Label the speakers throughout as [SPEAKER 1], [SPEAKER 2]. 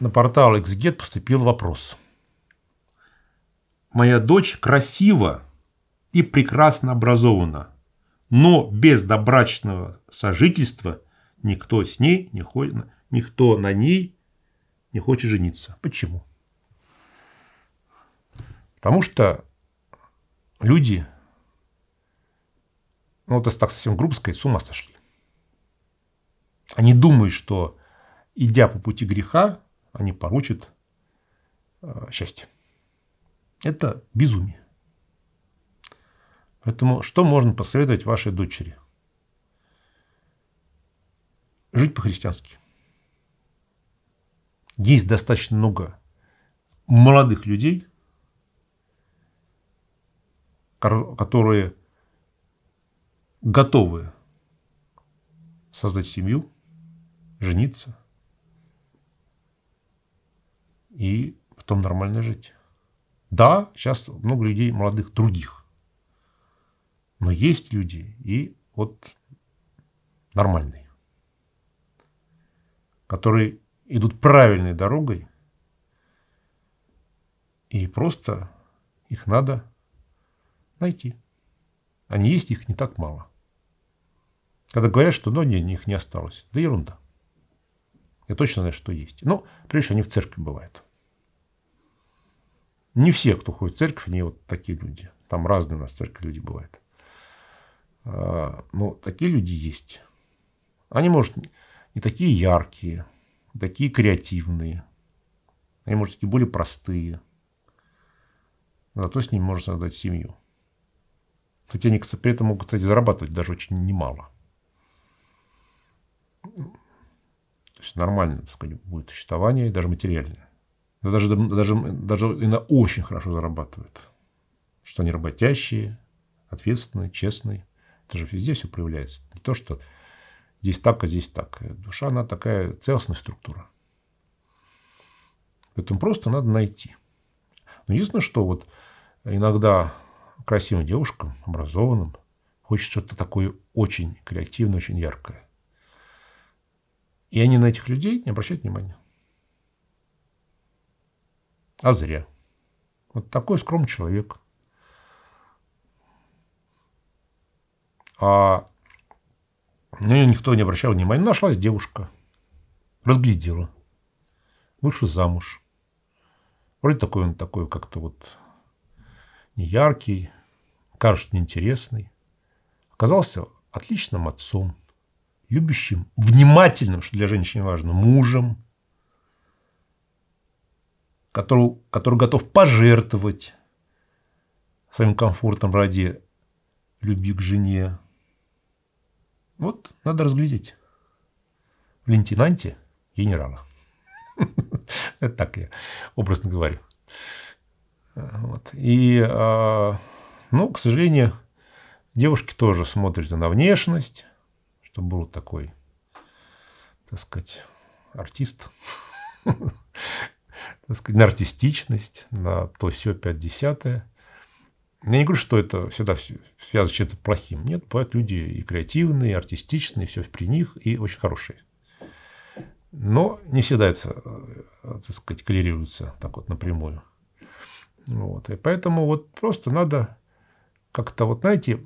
[SPEAKER 1] на портал XGET поступил вопрос. «Моя дочь красива и прекрасно образована, но без добрачного сожительства никто с ней не хочет, никто на ней не хочет жениться. Почему? Потому что люди, ну вот это так совсем грубо сказать, с ума сошли. Они думают, что идя по пути греха, они поручат э, счастье. Это безумие. Поэтому что можно посоветовать вашей дочери? Жить по-христиански. Есть достаточно много молодых людей, которые готовы создать семью, жениться – и потом нормально жить. Да, сейчас много людей молодых других. Но есть люди и вот нормальные, которые идут правильной дорогой, и просто их надо найти. Они есть, их не так мало. Когда говорят, что ну, не, их не осталось. Да ерунда. Я точно знаю, что есть. Но, ну, прежде всего, они в церкви бывают. Не все, кто ходит в церковь, не вот такие люди. Там разные у нас в церкви люди бывают. А, но такие люди есть. Они, может, не такие яркие, не такие креативные. Они, может, такие более простые. Зато с ними можно создать семью. Хотя они при этом могут, кстати, зарабатывать даже очень немало. То есть нормально, так сказать, будет существование, даже материальное даже, даже, даже иногда очень хорошо зарабатывают. Что они работящие, ответственные, честные. Это же везде все проявляется. Не то, что здесь так, а здесь так. Душа, она такая целостная структура. Поэтому просто надо найти. Но единственное, что вот иногда красивым девушкам, образованным, хочется что-то такое очень креативное, очень яркое. И они на этих людей не обращают внимания. А зря. Вот такой скромный человек. А на ну, нее никто не обращал внимания. Нашлась девушка. Разглядела. Вышла замуж. Вроде такой он такой как-то вот неяркий, кажется неинтересный. Оказался отличным отцом, любящим, внимательным, что для женщины важно, мужем – который, который готов пожертвовать своим комфортом ради любви к жене. Вот надо разглядеть в лейтенанте генерала. Это так я образно говорю. И, а, ну, к сожалению, девушки тоже смотрят на внешность, чтобы был такой, так сказать, артист. сказать, на артистичность, на то все 50 -е. Я не говорю, что это всегда связано с чем-то плохим. Нет, бывают люди и креативные, и артистичные, все при них, и очень хорошие. Но не всегда это, э, так сказать, коллерируется так вот напрямую. Вот. И поэтому вот просто надо как-то, вот знаете,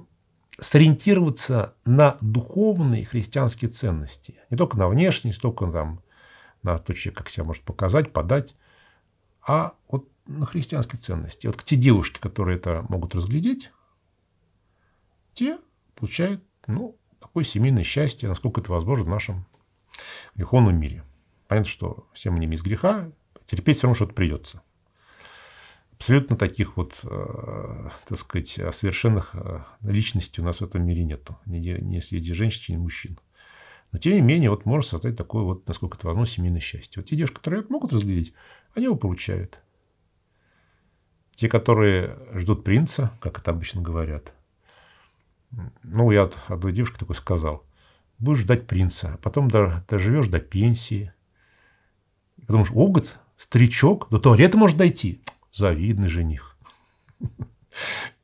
[SPEAKER 1] сориентироваться на духовные христианские ценности. Не только на внешние, не только там, на то, как себя может показать, подать, а вот на христианские ценности. Вот те девушки, которые это могут разглядеть, те получают ну, такое семейное счастье, насколько это возможно в нашем греховном мире. Понятно, что всем мы не греха, терпеть все равно что-то придется. Абсолютно таких вот, э, так сказать, совершенных э, личностей у нас в этом мире нету. Ни, ни среди женщин, ни мужчин. Но тем не менее, вот можно создать такое вот, насколько это возможно, семейное счастье. Вот те девушки, которые это могут разглядеть, они его получают. Те, которые ждут принца, как это обычно говорят. Ну, я от одной девушки такой сказал. Будешь ждать принца, а потом доживешь до пенсии. Потому что, о, говорит, старичок, до туалета может дойти. Завидный жених.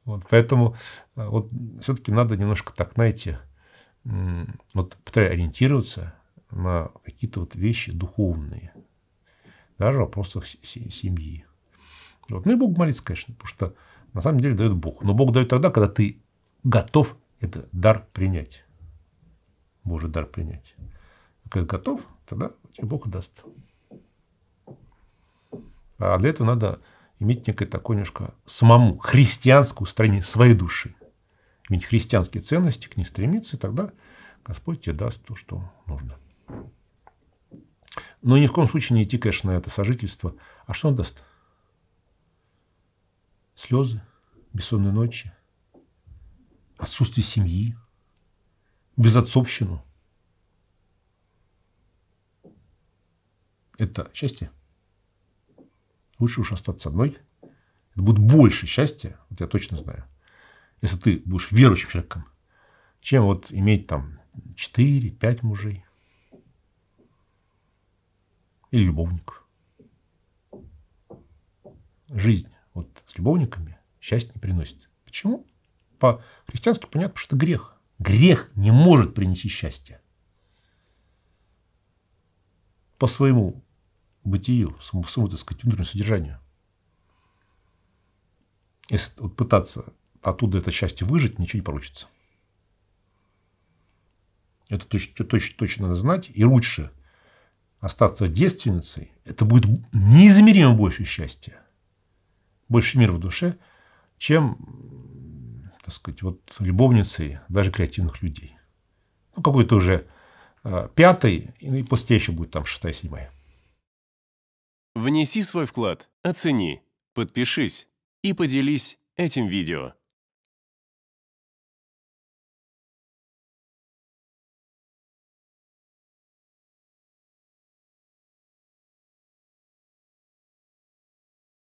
[SPEAKER 1] Вот, поэтому э, вот, все-таки надо немножко так, найти, вот, повторяю, ориентироваться на какие-то вот вещи духовные, даже в вопросах семьи. Вот. Ну и Бог молится, конечно, потому что на самом деле дает Бог. Но Бог дает тогда, когда ты готов этот дар принять. Божий дар принять. Когда готов, тогда тебе Бог даст. А для этого надо иметь некое такое немножко самому христианское устранение своей души. Иметь христианские ценности, к ней стремиться, и тогда Господь тебе даст то, что нужно. Но ни в коем случае не идти, конечно, на это сожительство. А что он даст? Слезы, бессонные ночи, отсутствие семьи, безотцовщину. Это счастье? Лучше уж остаться одной. Это будет больше счастья, вот я точно знаю, если ты будешь верующим человеком, чем вот иметь там 4-5 мужей или любовник. Жизнь вот с любовниками счастье не приносит. Почему? По-христиански понятно, что это грех. Грех не может принести счастье. По своему бытию, своему, своему так сказать, внутреннему содержанию. Если вот пытаться оттуда это счастье выжить, ничего не получится. Это точно, точно, точно надо знать. И лучше остаться девственницей, это будет неизмеримо больше счастья, больше мира в душе, чем, так сказать, вот любовницей даже креативных людей. Ну, какой-то уже а, пятый, и после еще будет там шестая, седьмая. Внеси свой вклад, оцени, подпишись и поделись этим видео.